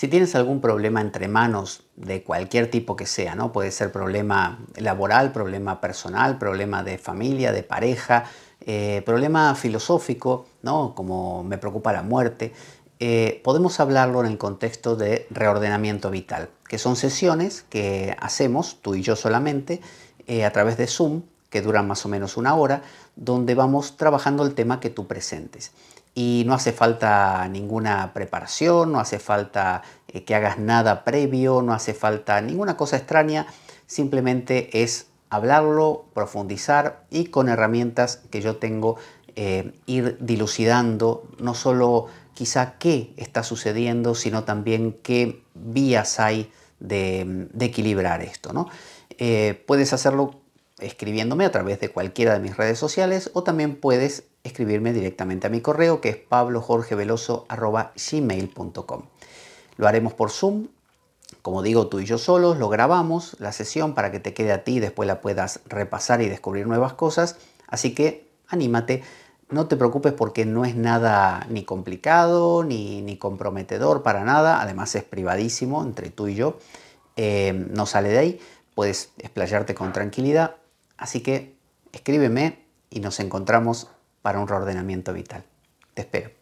Si tienes algún problema entre manos, de cualquier tipo que sea, ¿no? Puede ser problema laboral, problema personal, problema de familia, de pareja, eh, problema filosófico, ¿no? Como me preocupa la muerte. Eh, podemos hablarlo en el contexto de reordenamiento vital, que son sesiones que hacemos, tú y yo solamente, eh, a través de Zoom, que duran más o menos una hora, donde vamos trabajando el tema que tú presentes y no hace falta ninguna preparación, no hace falta eh, que hagas nada previo, no hace falta ninguna cosa extraña, simplemente es hablarlo, profundizar y con herramientas que yo tengo eh, ir dilucidando no solo quizá qué está sucediendo, sino también qué vías hay de, equilibrar esto. ¿no? Eh, puedes hacerlo escribiéndome a través de cualquiera de mis redes sociales o también puedes escribirme directamente a mi correo que es pablojorgeveloso.gmail.com. Lo haremos por Zoom. Como digo, tú y yo solos, lo grabamos la sesión para que te quede a ti y después la puedas repasar y descubrir nuevas cosas. Así que anímate, no te preocupes porque no es nada ni complicado ni, comprometedor para nada. Además es privadísimo entre tú y yo. Eh, no sale de ahí, puedes explayarte con tranquilidad. Así que escríbeme y nos encontramos para un reordenamiento vital. Te espero.